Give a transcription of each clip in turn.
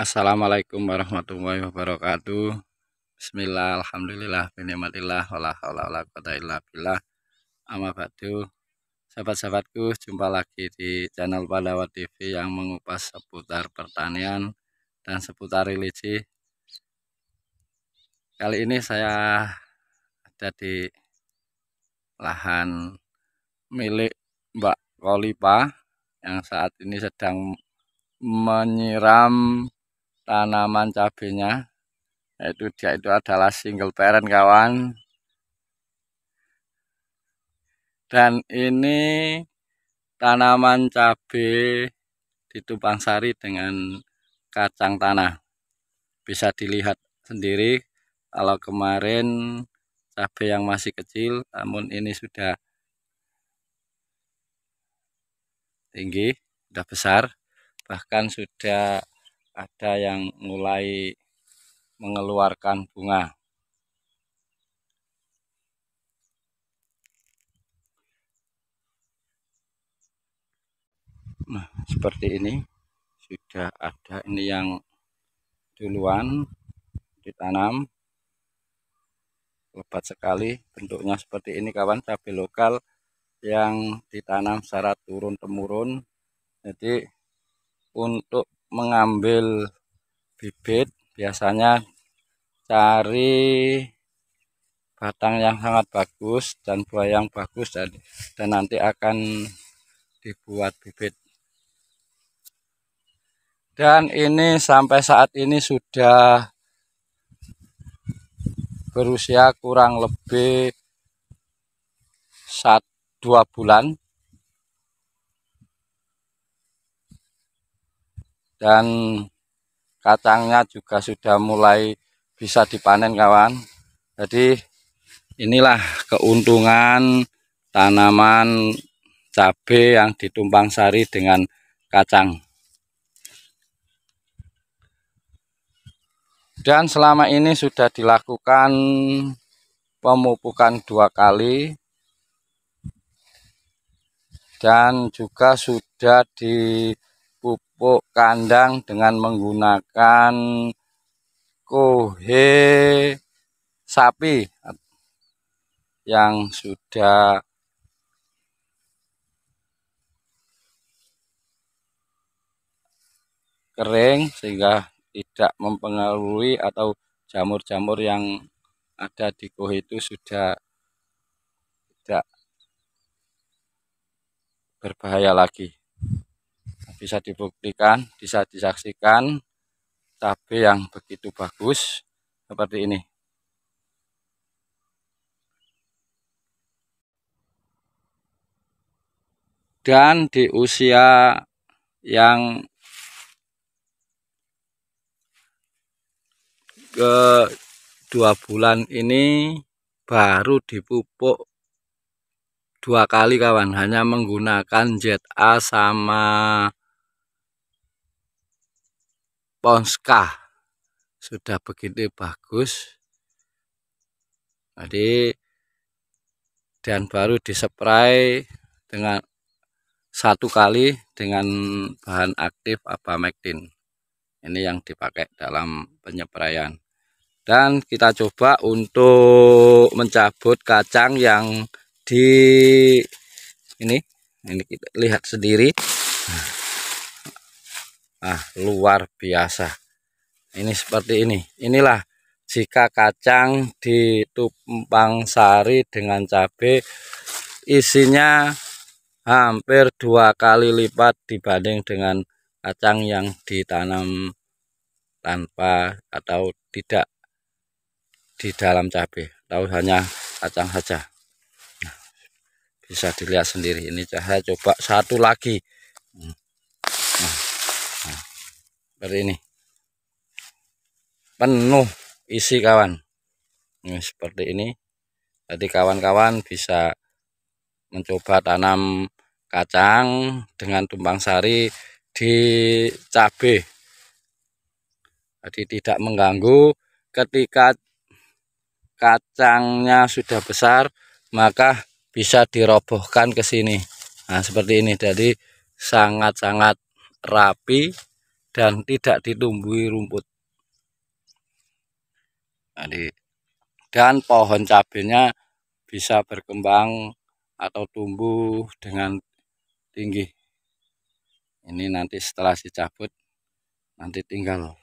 Assalamualaikum warahmatullahi wabarakatuh Bismillah Alhamdulillah Binimatillah Wala haula wala kota illa billah Sahabat-sahabatku jumpa lagi di channel Padawa TV yang mengupas seputar pertanian dan seputar religi Kali ini saya ada di lahan milik Mbak Kolipa yang saat ini sedang menyiram tanaman cabenya itu dia itu adalah single parent kawan dan ini tanaman cabai ditupang sari dengan kacang tanah bisa dilihat sendiri kalau kemarin cabe yang masih kecil namun ini sudah tinggi sudah besar bahkan sudah ada yang mulai mengeluarkan bunga. Nah, seperti ini sudah ada ini yang duluan ditanam lebat sekali bentuknya seperti ini kawan cabai lokal yang ditanam secara turun temurun jadi untuk mengambil bibit biasanya cari batang yang sangat bagus dan buah yang bagus dan, dan nanti akan dibuat bibit dan ini sampai saat ini sudah berusia kurang lebih satu dua bulan dan kacangnya juga sudah mulai bisa dipanen kawan jadi inilah keuntungan tanaman cabai yang ditumpang sari dengan kacang dan selama ini sudah dilakukan pemupukan dua kali dan juga sudah di pupuk kandang dengan menggunakan kohe sapi yang sudah kering sehingga tidak mempengaruhi atau jamur-jamur yang ada di kohe itu sudah tidak berbahaya lagi bisa dibuktikan, bisa disaksikan tapi yang begitu bagus seperti ini. Dan di usia yang ke dua bulan ini baru dipupuk dua kali kawan hanya menggunakan ZA sama Ponska sudah begitu bagus jadi dan baru disepray dengan satu kali dengan bahan aktif apa abamectin ini yang dipakai dalam penyeprayan. dan kita coba untuk mencabut kacang yang di ini ini kita lihat sendiri nah nah luar biasa ini seperti ini inilah jika kacang di sari dengan cabai isinya hampir dua kali lipat dibanding dengan kacang yang ditanam tanpa atau tidak di dalam cabai tahu hanya kacang saja nah, bisa dilihat sendiri ini saya coba satu lagi hmm seperti ini penuh isi kawan nah, seperti ini jadi kawan-kawan bisa mencoba tanam kacang dengan tumpang sari di cabai jadi tidak mengganggu ketika kacangnya sudah besar maka bisa dirobohkan ke sini nah seperti ini jadi sangat-sangat rapi dan tidak ditumbuhi rumput Jadi, dan pohon cabenya bisa berkembang atau tumbuh dengan tinggi ini nanti setelah dicabut nanti tinggal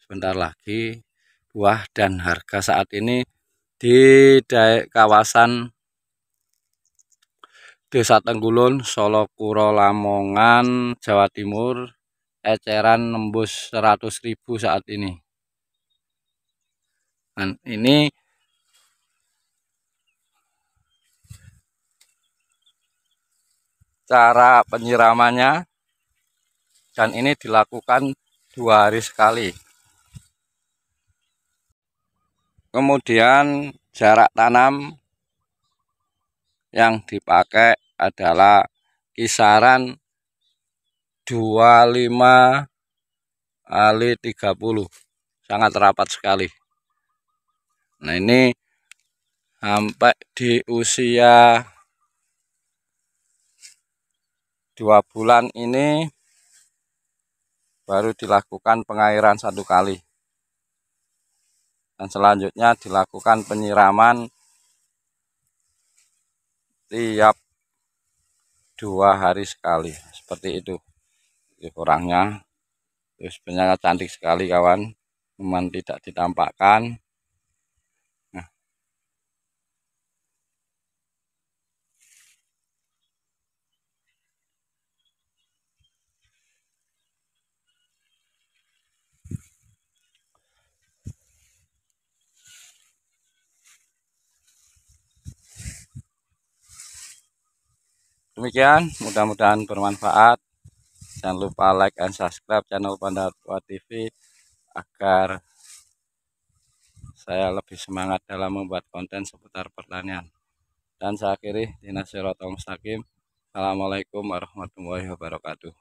sebentar lagi buah dan harga saat ini di kawasan Desa Tenggulun, Solo Kuro Lamongan, Jawa Timur, eceran nembus 100.000 saat ini. Dan ini cara penyiramannya dan ini dilakukan dua hari sekali. Kemudian jarak tanam yang dipakai adalah kisaran 25 kali 30 sangat rapat sekali nah ini sampai di usia dua bulan ini baru dilakukan pengairan satu kali dan selanjutnya dilakukan penyiraman tiap dua hari sekali seperti itu kurangnya terus penyaga cantik sekali kawan cuman tidak ditampakkan Demikian, mudah-mudahan bermanfaat. Jangan lupa like and subscribe channel Panda tua TV agar saya lebih semangat dalam membuat konten seputar pertanian. Dan saya akhiri, di Sirotol Mustaqim. Assalamualaikum warahmatullahi wabarakatuh.